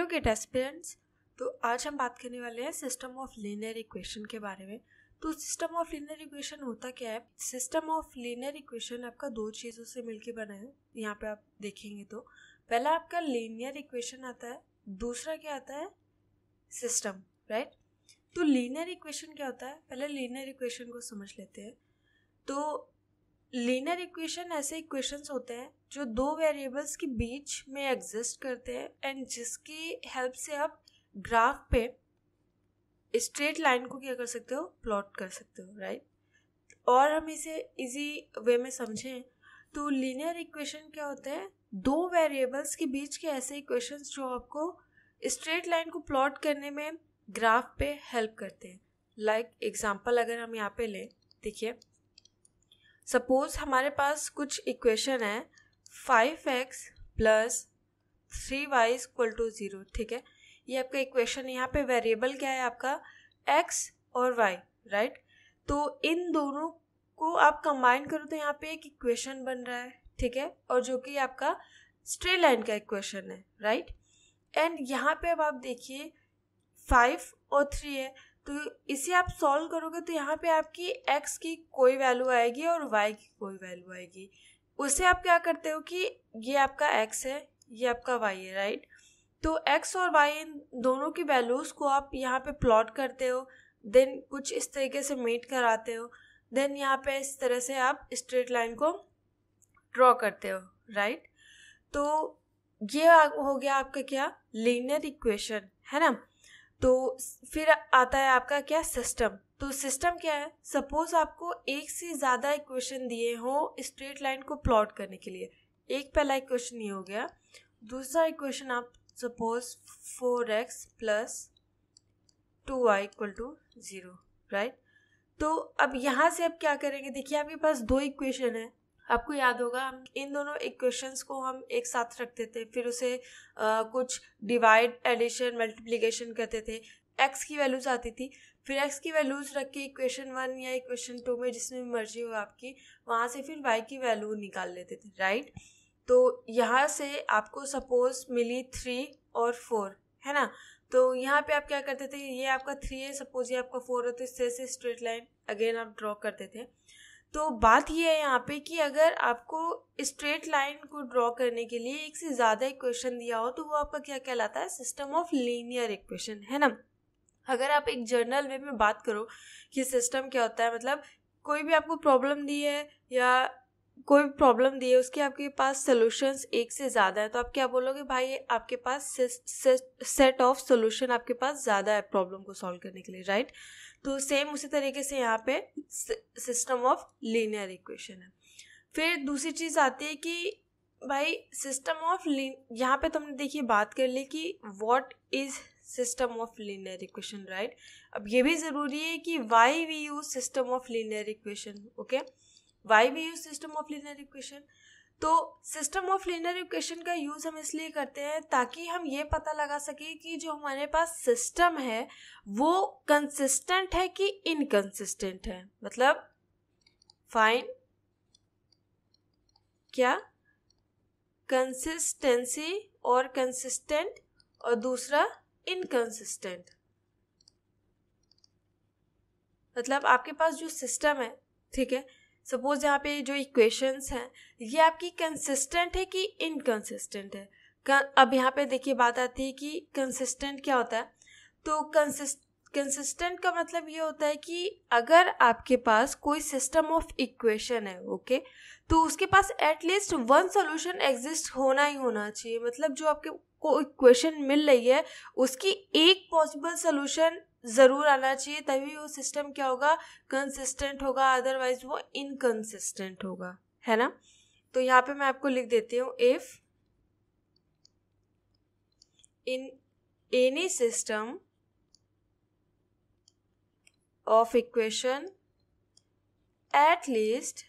Hello gate aspirants तो आज हम बात करने वाले हैं सिस्टम ऑफ लीनियर इक्वेशन के बारे में तो सिस्टम ऑफ लीनियर इक्वेशन होता क्या है सिस्टम ऑफ लीनियर इक्वेशन आपका दो चीज़ों से मिलके बना है यहाँ पे आप देखेंगे तो पहला आपका लीनियर इक्वेशन आता है दूसरा क्या आता है सिस्टम राइट तो लीनियर इक्वेशन क्या होता है पहले लीनियर इक्वेशन को समझ लेते हैं तो लीनियर इक्वेशन ऐसे इक्वेशंस होते हैं जो दो वेरिएबल्स के बीच में एग्जिस्ट करते हैं एंड जिसकी हेल्प से आप ग्राफ पे स्ट्रेट लाइन को क्या कर सकते हो प्लॉट कर सकते हो राइट और हम इसे इजी वे में समझें तो लीनियर इक्वेशन क्या होते हैं दो वेरिएबल्स के बीच के ऐसे इक्वेशंस जो आपको स्ट्रेट लाइन को प्लॉट करने में ग्राफ पे हेल्प करते हैं लाइक like एग्जांपल अगर हम यहाँ पे लें देखिए सपोज हमारे पास कुछ इक्वेशन है five x plus three y equal to zero ठीक है ये आपका इक्वेशन यहाँ पे वेरिएबल क्या है आपका एक्स और वाई राइट right? तो इन दोनों को आप कंबाइन करो तो यहाँ पे एक इक्वेशन बन रहा है ठीक है और जो कि आपका स्ट्रे लाइन का इक्वेशन है राइट एंड यहाँ पे अब आप देखिए फाइव और थ्री है तो इसे आप सॉल्व करोगे तो यहाँ पे आपकी एक्स की कोई वैल्यू आएगी और वाई की कोई वैल्यू आएगी उससे आप क्या करते हो कि ये आपका एक्स है ये आपका वाई है राइट तो एक्स और वाई इन दोनों की वैल्यूज़ को आप यहाँ पे प्लॉट करते हो देन कुछ इस तरीके से मेट कराते हो देन यहाँ पे इस तरह से आप स्ट्रेट लाइन को ड्रॉ करते हो राइट तो ये हो गया आपका क्या लीनियर इक्वेशन है ना तो फिर आता है आपका क्या सिस्टम तो सिस्टम क्या है सपोज आपको एक से ज़्यादा इक्वेशन दिए हो स्ट्रेट लाइन को प्लॉट करने के लिए एक पहला इक्वेशन ये हो गया दूसरा इक्वेशन आप suppose four x plus two y equal to zero right तो अब यहाँ से आप क्या करेंगे देखिए आपके पास दो इक्वेशन है आपको याद होगा हम इन दोनों इक्वेशंस को हम एक साथ रखते थे फिर उसे आ, कुछ डिवाइड एडिशन मल्टीप्लिकेशन करते थे एक्स की वैल्यूज़ आती थी फिर एक्स की वैल्यूज़ रख के इक्वेशन वन या इक्वेशन टू में जिसमें मर्जी हो आपकी वहाँ से फिर वाई की वैल्यू निकाल लेते थे राइट तो यहाँ से आपको सपोज मिली थ्री और फोर है ना तो यहाँ पे आप क्या करते थे ये आपका थ्री है सपोज ये आपका फोर है तो इससे से स्ट्रेट लाइन अगेन आप ड्रॉ करते थे तो बात ये है यहाँ पे कि अगर आपको स्ट्रेट लाइन को ड्रॉ करने के लिए एक से ज़्यादा इक्वेशन दिया हो तो वो आपका क्या कहलाता है सिस्टम ऑफ लीनियर इक्वेशन है ना अगर आप एक जर्नल वे में बात करो कि सिस्टम क्या होता है मतलब कोई भी आपको प्रॉब्लम दी है या कोई भी प्रॉब्लम दी है उसके आपके पास सोल्यूशंस एक से ज़्यादा है तो आप क्या बोलोगे भाई आपके पास सेट ऑफ सोल्यूशन आपके पास ज़्यादा है प्रॉब्लम को सॉल्व करने के लिए राइट तो सेम उसी तरीके से यहाँ पे सिस्टम ऑफ लीनियर इक्वेशन है फिर दूसरी चीज़ आती है कि भाई सिस्टम ऑफ लीन यहाँ पे तुमने देखिए बात कर ली कि what is system of linear equation right अब ये भी ज़रूरी है कि why we use system of linear equation okay why we use system of linear equation तो सिस्टम ऑफ लीनियर इक्वेशन का यूज़ हम इसलिए करते हैं ताकि हम ये पता लगा सके कि जो हमारे पास सिस्टम है वो कंसिस्टेंट है कि इनकंसिस्टेंट है मतलब फाइन क्या कंसिस्टेंसी और कंसिस्टेंट और दूसरा इनकन्सिस्टेंट मतलब आपके पास जो सिस्टम है ठीक है सपोज यहाँ पे जो इक्वेशंस हैं ये आपकी कंसिस्टेंट है कि इनकन्सिस्टेंट है अब यहाँ पे देखिए बात आती है कि कंसिस्टेंट क्या होता है तो कंसिस्ट कंसिस्टेंट का मतलब ये होता है कि अगर आपके पास कोई सिस्टम ऑफ इक्वेशन है ओके okay, तो उसके पास एटलीस्ट वन सॉल्यूशन एग्जिस्ट होना ही होना चाहिए मतलब जो आपके को इक्वेशन मिल रही है उसकी एक पॉसिबल सॉल्यूशन ज़रूर आना चाहिए तभी वो सिस्टम क्या होगा कंसिस्टेंट होगा अदरवाइज वो इनकन्सिस्टेंट होगा है ना तो यहाँ पे मैं आपको लिख देती हूँ if in any system of equation at least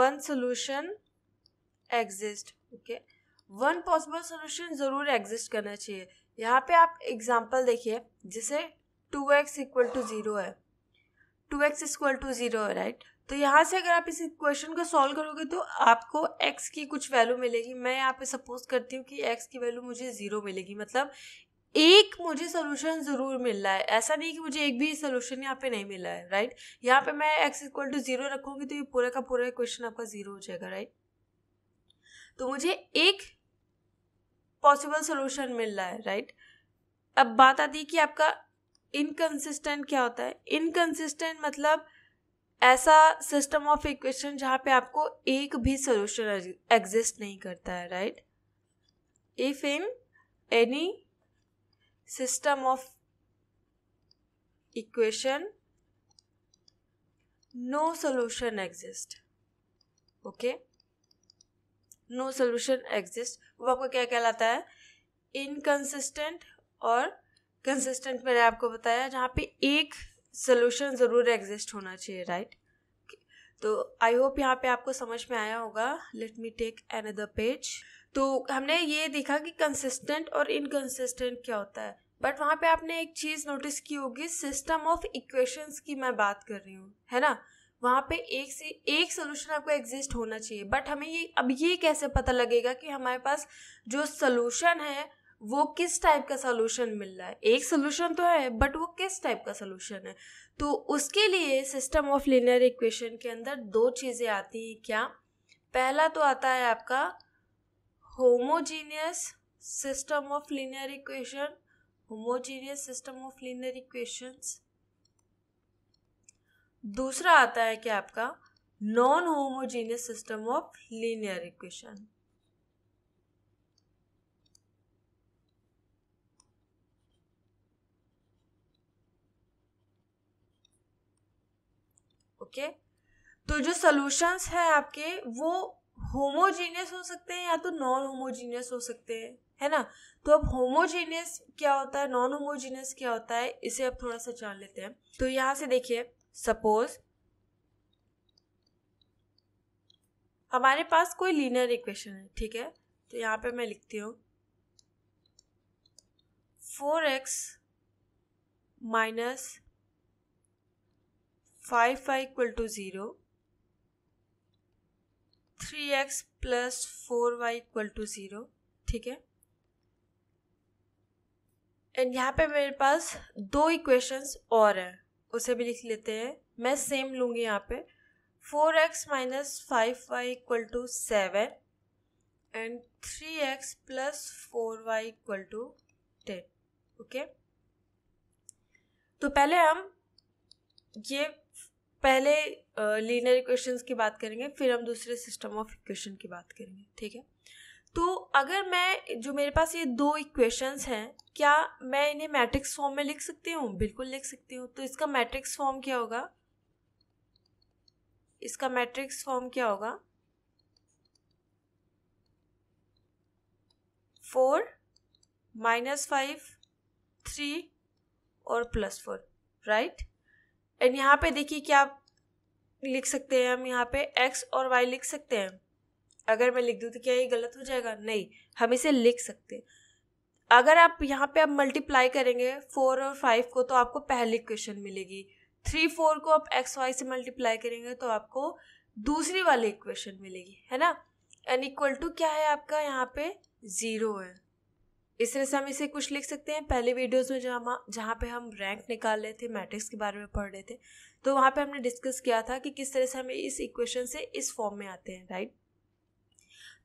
one solution exist okay one possible solution ज़रूर एग्जिस्ट करना चाहिए यहाँ पे आप एग्जाम्पल देखिए जिसे two x equal to zero है two x equal to zero है राइट तो यहाँ से अगर आप इस क्वेश्चन को सॉल्व करोगे तो आपको x की कुछ वैल्यू मिलेगी मैं यहाँ पे सपोज करती हूँ कि x की वैल्यू मुझे ज़ीरो मिलेगी मतलब एक मुझे सोल्यूशन ज़रूर मिल रहा है ऐसा नहीं कि मुझे एक भी सोल्यूशन यहाँ पे नहीं मिला है राइट यहाँ पे मैं x इक्वल टू ज़ीरो रखूंगी तो ये पूरा का पूरा क्वेश्चन आपका ज़ीरो हो जाएगा राइट तो मुझे एक पॉसिबल सोल्यूशन मिल रहा है राइट अब बात आती है कि आपका इनकन्सिस्टेंट क्या होता है इनकन्सिस्टेंट मतलब ऐसा सिस्टम ऑफ इक्वेशन जहाँ पे आपको एक भी सोल्यूशन एग्जिस्ट नहीं करता है right if in any system of equation no solution exist okay no solution exist वो आपको क्या कहलाता है इनकन्सिस्टेंट और कंसिस्टेंट मैंने आपको बताया जहाँ पे एक सोल्यूशन ज़रूर एग्जिस्ट होना चाहिए राइट तो आई होप यहाँ पे आपको समझ में आया होगा let me take another page तो हमने ये देखा कि कंसिस्टेंट और इनकन्सिस्टेंट क्या होता है बट वहाँ पे आपने एक चीज़ नोटिस की होगी सिस्टम ऑफ इक्वेशंस की मैं बात कर रही हूँ है ना वहाँ पे एक से एक सोल्यूशन आपको एग्जिस्ट होना चाहिए बट हमें ये अब ये कैसे पता लगेगा कि हमारे पास जो सोल्यूशन है वो किस टाइप का सोल्यूशन मिल रहा है एक सोल्यूशन तो है बट वो किस टाइप का सोल्यूशन है तो उसके लिए सिस्टम ऑफ लीनियर इक्वेशन के अंदर दो चीज़ें आती हैं क्या पहला तो आता है आपका homogeneous system of linear equation homogeneous system of linear equations दूसरा आता है क्या आपका non homogeneous system of linear equation तो जो सोल्यूशंस हैं आपके वो होमोजीनियस हो सकते हैं या तो नॉन होमोजीनियस हो सकते हैं है ना तो अब होमोजीनियस क्या होता है नॉन होमोजीनियस क्या होता है इसे अब थोड़ा सा जान लेते हैं तो यहां से देखिए सपोज हमारे पास कोई लीनियर इक्वेशन है ठीक है तो यहां पे मैं लिखती हूँ four x minus five five equal to zero three x plus four y equal to zero ठीक है एंड यहाँ पे मेरे पास दो इक्वेशंस और हैं उसे भी लिख लेते हैं मैं सेम लूँगी यहाँ पे four x minus five y equal to seven and three x plus four y equal to ten okay तो पहले हम ये पहले लीनियर इक्वेशंस की बात करेंगे फिर हम दूसरे सिस्टम ऑफ इक्वेशन की बात करेंगे ठीक है तो अगर मैं जो मेरे पास ये दो इक्वेशंस हैं क्या मैं इन्हें मैट्रिक्स फॉर्म में लिख सकती हूँ बिल्कुल लिख सकती हूँ तो इसका मैट्रिक्स फॉर्म क्या होगा इसका मैट्रिक्स फॉर्म क्या होगा फोर माइनस फाइव थ्री और प्लस फोर राइट एंड यहाँ पे देखिए क्या लिख सकते हैं हम यहाँ पे एक्स और वाई लिख सकते हैं अगर मैं लिख दूँ तो क्या ये गलत हो जाएगा नहीं हम इसे लिख सकते हैं अगर आप यहाँ पे आप मल्टीप्लाई करेंगे फोर और फाइव को तो आपको पहली इक्वेशन मिलेगी थ्री फोर को आप एक्स वाई से मल्टीप्लाई करेंगे तो आपको दूसरी वाली इक्वेशन मिलेगी है ना एन इक्वल टू क्या है आपका यहाँ पे ज़ीरो है इस तरह से हम इसे कुछ लिख सकते हैं पहले वीडियोस में जहाँ जहाँ पे हम रैंक निकाल रहे थे मैट्रिक्स के बारे में पढ़ रहे थे तो वहाँ पे हमने डिस्कस किया था कि किस तरह से हमें इस इक्वेशन से इस फॉर्म में आते हैं राइट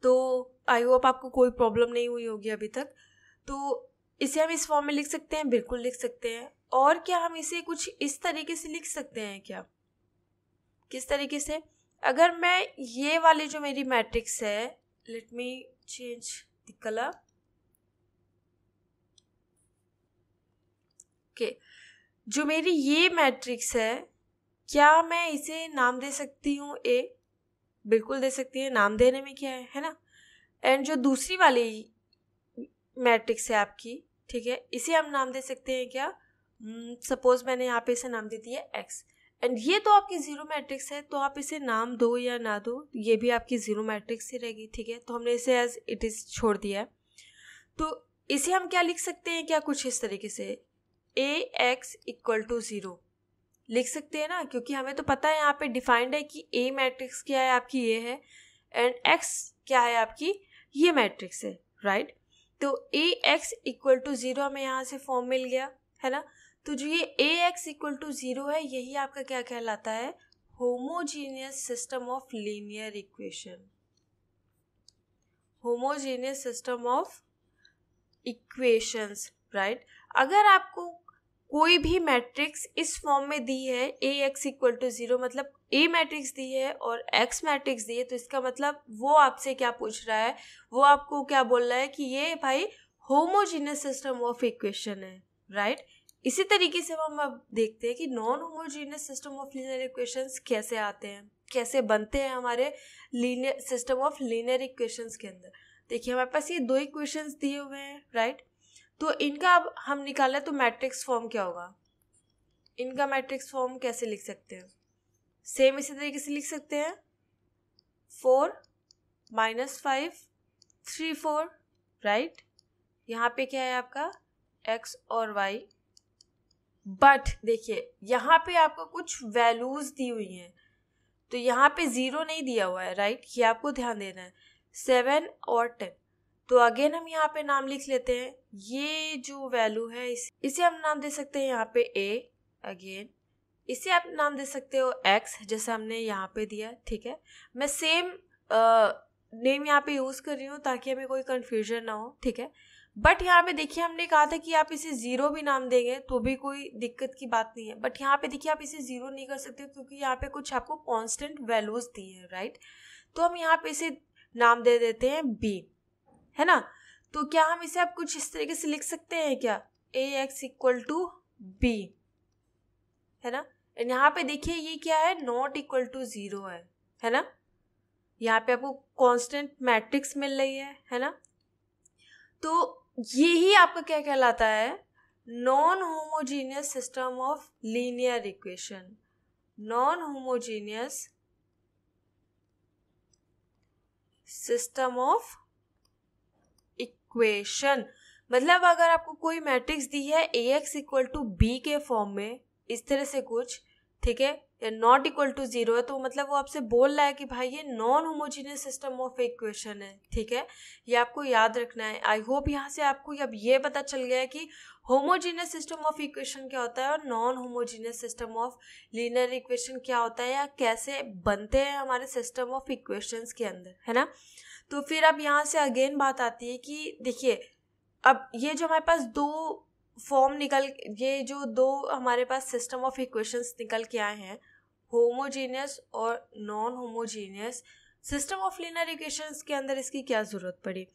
तो आई होप आपको कोई प्रॉब्लम नहीं हुई होगी अभी तक तो इसे हम इस फॉर्म में लिख सकते हैं बिल्कुल लिख सकते हैं और क्या हम इसे कुछ इस तरीके से लिख सकते हैं क्या किस तरीके से अगर मैं ये वाली जो मेरी मैट्रिक्स है let me change the colour okay जो मेरी ये मैट्रिक्स है क्या मैं इसे नाम दे सकती हूँ ए बिल्कुल दे सकती है नाम देने में क्या है है ना एंड जो दूसरी वाली मैट्रिक्स है आपकी ठीक है इसे हम नाम दे सकते हैं क्या सपोज hmm, मैंने यहाँ पे इसे नाम दे दिया एक्स एंड ये तो आपकी ज़ीरो मैट्रिक्स है तो आप इसे नाम दो या ना दो ये भी आपकी ज़ीरो मैट्रिक्स ही रहेगी ठीक है तो हमने इसे एज इट इज़ छोड़ दिया है तो इसे हम क्या लिख सकते हैं क्या कुछ इस तरीके से A x equal to zero लिख सकते हैं ना क्योंकि हमें तो पता है यहाँ पे डिफाइंड है कि ए मैट्रिक्स क्या है आपकी ये है एंड एक्स क्या है आपकी ये मैट्रिक्स है राइट right? तो A x equal to zero हमें यहाँ से फॉर्म मिल गया है ना तो जो ये A x equal to zero है यही आपका क्या कहलाता है homogeneous system of linear equation homogeneous system of equations right अगर आपको कोई भी मैट्रिक्स इस फॉर्म में दी है A x equal to zero मतलब ए मैट्रिक्स दी है और एक्स मैट्रिक्स दी है तो इसका मतलब वो आपसे क्या पूछ रहा है वो आपको क्या बोल रहा है कि ये भाई होमोजीनियस सिस्टम ऑफ इक्वेशन है राइट right? इसी तरीके से हम अब देखते हैं कि non homogeneous system of linear equations कैसे आते हैं कैसे बनते हैं हमारे linear system of linear equations के अंदर देखिए हमारे पास ये दो इक्वेशंस दिए हुए हैं राइट तो इनका अब हम निकाला तो मैट्रिक्स फॉर्म क्या होगा इनका मैट्रिक्स फॉर्म कैसे लिख सकते हैं सेम इसी तरीके से लिख सकते हैं four minus five three four right यहाँ पे क्या है आपका एक्स और वाई बट देखिए यहाँ पे आपको कुछ वैल्यूज़ दी हुई हैं तो यहाँ पे ज़ीरो नहीं दिया हुआ है राइट ये आपको ध्यान देना है सेवन और टेन तो अगेन हम यहाँ पे नाम लिख लेते हैं ये जो वैल्यू है इस इसे हम नाम दे सकते हैं यहाँ पे ए अगेन इसे आप नाम दे सकते हो एक्स जैसे हमने यहाँ पे दिया ठीक है मैं सेम नेम यहाँ पे यूज़ कर रही हूँ ताकि हमें कोई कन्फ्यूजन ना हो ठीक है बट यहाँ पे देखिए हमने कहा था कि आप इसे ज़ीरो भी नाम देंगे तो भी कोई दिक्कत की बात नहीं है बट यहाँ पे देखिए आप इसे ज़ीरो नहीं कर सकते क्योंकि यहाँ पे कुछ आपको कांस्टेंट वैल्यूज़ दी हैं राइट तो हम यहाँ पे इसे नाम दे देते हैं बी है ना तो क्या हम इसे आप कुछ इस तरीके से लिख सकते हैं क्या A x equal to b है ना एंड यहाँ पे देखिए ये क्या है नॉट इक्वल टू ज़ीरो है है ना यहाँ पे आपको कांस्टेंट मैट्रिक्स मिल रही है है ना तो ये ही आपका क्या कहलाता है non homogeneous system of linear equation non homogeneous system of equation मतलब अगर आपको कोई मैट्रिक्स दी है A x equal to b के फॉर्म में इस तरह से कुछ ठीक है या नॉट इक्वल टू ज़ीरो है तो मतलब वो आपसे बोल रहा है कि भाई ये non homogeneous system of equation है ठीक है ये आपको याद रखना है आई होप यहाँ से आपको अब ये पता चल गया है कि होमोजीनियस सिस्टम ऑफ इक्वेशन क्या होता है और non homogeneous system of linear equation क्या होता है या कैसे बनते हैं हमारे सिस्टम ऑफ इक्वेशंस के अंदर है ना तो फिर अब यहाँ से अगेन बात आती है कि देखिए अब ये जो हमारे पास दो फॉर्म निकल ये जो दो हमारे पास सिस्टम ऑफ इक्वेशंस निकल के आए हैं होमोजीनियस और non homogeneous system of linear equation के अंदर इसकी क्या ज़रूरत पड़ी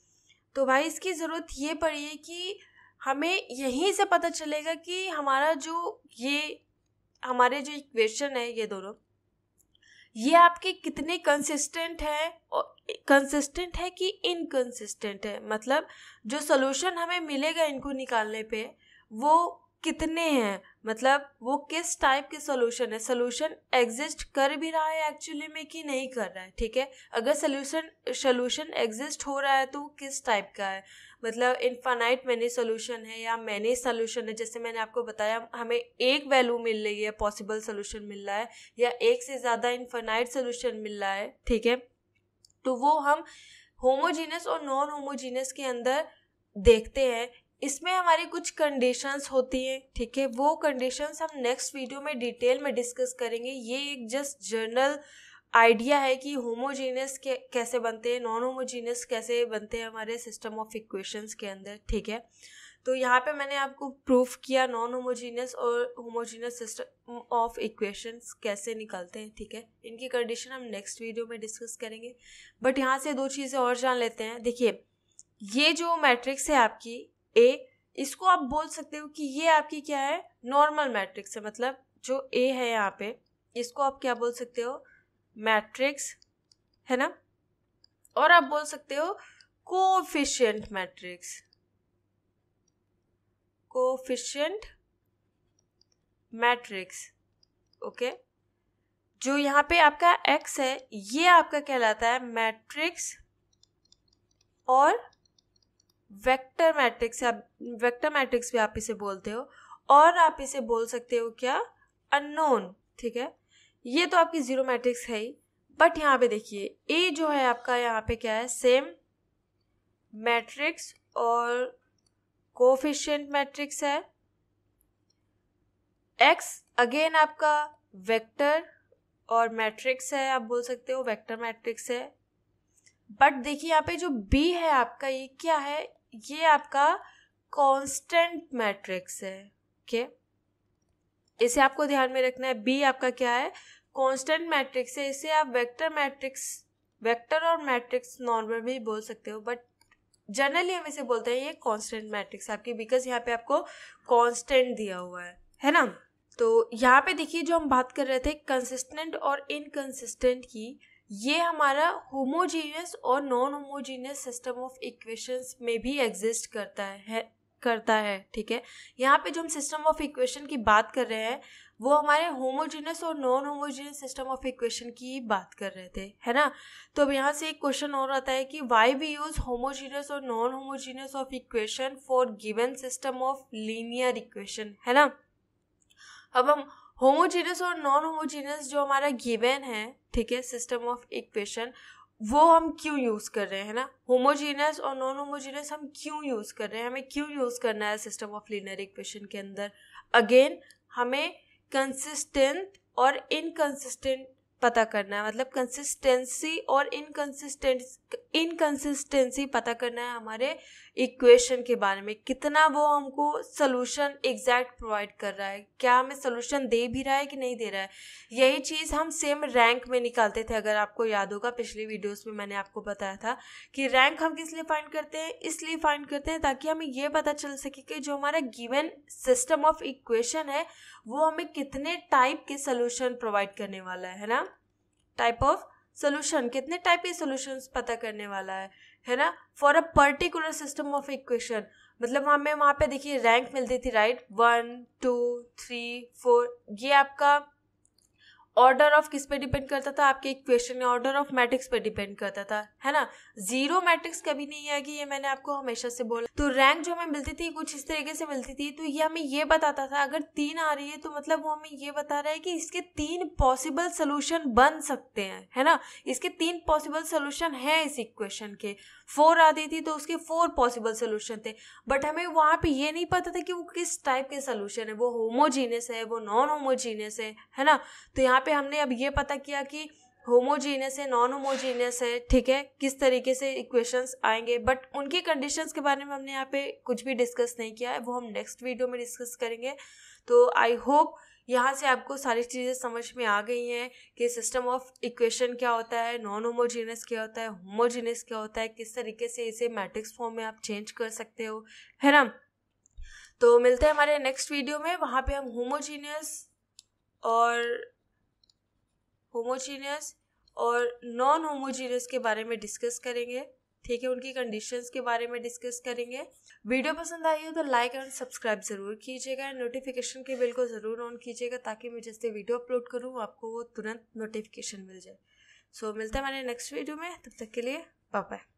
तो भाई इसकी ज़रूरत ये पड़ी है कि हमें यहीं से पता चलेगा कि हमारा जो ये हमारे जो इक्वेशन है ये दोनों ये आपके कितने कंसिस्टेंट है और कंसिस्टेंट है कि इनकन्सिस्टेंट है मतलब जो सोल्यूशन हमें मिलेगा इनको निकालने पे वो कितने हैं मतलब वो किस टाइप के सोल्यूशन है सोल्यूशन एग्जिस्ट कर भी रहा है एक्चुअली में कि नहीं कर रहा है ठीक है अगर सोल्यूशन सोल्यूशन एग्जिस्ट हो रहा है तो किस टाइप का है मतलब इनफाइनाइट मैनी सोल्यूशन है या मैनी सोल्यूशन है जैसे मैंने आपको बताया हमें एक वैल्यू मिल रही है पॉसिबल सोल्यूशन मिल रहा है या एक से ज़्यादा इनफाइनाइट सोल्यूशन मिल रहा है ठीक है तो वो हम होमोजीनियस और नॉन होमोजीनियस के अंदर देखते हैं इसमें हमारी कुछ कंडीशंस होती हैं ठीक है वो कंडीशंस हम नेक्स्ट वीडियो में डिटेल में डिस्कस करेंगे ये एक जस्ट जर्नल आइडिया है कि होमोजीनियस कैसे बनते हैं नॉन होमोजीनियस कैसे बनते हैं हमारे सिस्टम ऑफ इक्वेशंस के अंदर ठीक है तो यहाँ पे मैंने आपको प्रूफ किया नॉन होमोजीनियस और होमोजीनियस सिस्टम ऑफ इक्वेशंस कैसे निकलते हैं ठीक है इनकी कंडीशन हम नेक्स्ट वीडियो में डिस्कस करेंगे बट यहाँ से दो चीज़ें और जान लेते हैं देखिए ये जो मैट्रिक्स है आपकी ए इसको आप बोल सकते हो कि ये आपकी क्या है नॉर्मल मैट्रिक्स है मतलब जो ए है यहाँ पे इसको आप क्या बोल सकते हो मैट्रिक्स है ना और आप बोल सकते हो coefficient matrix coefficient matrix okay जो यहाँ पे आपका एक्स है ये आपका कहलाता है मैट्रिक्स और वेक्टर मैट्रिक्स या वेक्टर मैट्रिक्स भी आप इसे बोलते हो और आप इसे बोल सकते हो क्या अननोन ठीक है ये तो आपकी ज़ीरो मैट्रिक्स है ही बट यहाँ पे देखिए ए जो है आपका यहाँ पे क्या है सेम मैट्रिक्स और कोफिशियंट मैट्रिक्स है एक्स अगेन आपका वेक्टर और मैट्रिक्स है आप बोल सकते हो वेक्टर मैट्रिक्स है बट देखिए यहाँ पे जो बी है आपका ये क्या है ये आपका कांस्टेंट मैट्रिक्स है ओके okay? इसे आपको ध्यान में रखना है बी आपका क्या है कांस्टेंट मैट्रिक्स है इसे आप वेक्टर मैट्रिक्स वेक्टर और मैट्रिक्स नॉर्मल भी बोल सकते हो बट जनरली हम इसे बोलते हैं ये कांस्टेंट मैट्रिक्स आपकी बिकॉज यहाँ पे आपको कांस्टेंट दिया हुआ है है ना तो यहाँ पे देखिए जो हम बात कर रहे थे कंसिस्टेंट और इनकन्सिस्टेंट की ये हमारा होमोजीनियस और non homogeneous system of equations में भी एग्जिस्ट करता है करता है ठीक है यहाँ पे जो हम सिस्टम ऑफ इक्वेशन की बात कर रहे हैं वो हमारे होमोजीनियस और non homogeneous system of equation की बात कर रहे थे है ना तो अब यहाँ से एक क्वेश्चन और आता है कि वाई वी यूज़ होमोजीनियस और non homogeneous of equation for given system of linear equation है ना अब हम होमोजीनियस और नॉन होमोजीनियस जो हमारा गिवन है ठीक है सिस्टम ऑफ इक्वेशन वो हम क्यों यूज़ कर रहे हैं ना होमोजीनियस और नॉन होमोजीनियस हम क्यों यूज़ कर रहे हैं हमें क्यों यूज़ करना है सिस्टम ऑफ लीनर इक्वेशन के अंदर अगेन हमें कंसिस्टेंट और इनकन्सिस्टेंट पता करना है मतलब कंसिस्टेंसी और इनकन्सिस्टेंट इनकन्सिस्टेंसी पता करना है हमारे इक्वेशन के बारे में कितना वो हमको सोल्यूशन एग्जैक्ट प्रोवाइड कर रहा है क्या हमें सोल्यूशन दे भी रहा है कि नहीं दे रहा है यही चीज़ हम सेम रैंक में निकालते थे अगर आपको याद होगा पिछले वीडियोस में मैंने आपको बताया था कि रैंक हम किस लिए फाइंड करते हैं इसलिए फाइंड करते हैं ताकि हमें ये पता चल सके कि जो हमारा गिवन सिस्टम ऑफ इक्वेशन है वो हमें कितने टाइप के सोल्यूशन प्रोवाइड करने वाला है ना टाइप ऑफ सोल्यूशन कितने टाइप के सोल्यूशन पता करने वाला है है ना for a particular system of equation मतलब हमें वहाँ पे देखिए रैंक मिलती थी right one two three four ये आपका ऑर्डर ऑफ किस पे डिपेंड करता था आपके इक्वेशन ऑर्डर ऑफ मैट्रिक्स पे डिपेंड करता था है ना जीरो मैट्रिक्स कभी नहीं आएगी ये मैंने आपको हमेशा से बोला तो रैंक जो हमें मिलती थी कुछ इस तरीके से मिलती थी तो ये हमें ये बताता था अगर तीन आ रही है तो मतलब वो हमें ये बता रहा है कि इसके तीन पॉसिबल सोल्यूशन बन सकते हैं है ना इसके तीन पॉसिबल सोल्यूशन है इस इक्वेशन के फोर आती थी तो उसके फोर पॉसिबल सोल्यूशन थे बट हमें वहां पे ये नहीं पता था कि वो किस टाइप के सोल्यूशन है वो होमोजीनियस है वो नॉन होमोजीनियस है है ना तो यहाँ पे हमने अब ये पता किया कि होमोजीनियस है नॉन होमोजीनियस है ठीक है किस तरीके से इक्वेशंस आएंगे बट उनकी कंडीशंस के बारे में हमने यहाँ पे कुछ भी डिस्कस नहीं किया है वो हम नेक्स्ट वीडियो में डिस्कस करेंगे तो आई होप यहाँ से आपको सारी चीज़ें समझ में आ गई हैं कि सिस्टम ऑफ इक्वेशन क्या होता है नॉन होमोजीनियस क्या होता है होमोजीनियस क्या होता है किस तरीके से इसे मैट्रिक्स फॉर्म में आप चेंज कर सकते हो है ना तो मिलते हैं हमारे नेक्स्ट वीडियो में वहाँ पे हम होमोजीनियस और होमोजीनियस और नॉन होमोजीनियस के बारे में डिस्कस करेंगे ठीक है उनकी कंडीशंस के बारे में डिस्कस करेंगे वीडियो पसंद आई हो तो लाइक एंड सब्सक्राइब ज़रूर कीजिएगा नोटिफिकेशन के बिल को ज़रूर ऑन कीजिएगा ताकि मैं जैसे वीडियो अपलोड करूँ आपको वो तुरंत नोटिफिकेशन मिल जाए सो so, मिलते हैं हमारे नेक्स्ट वीडियो में तब तक के लिए बाय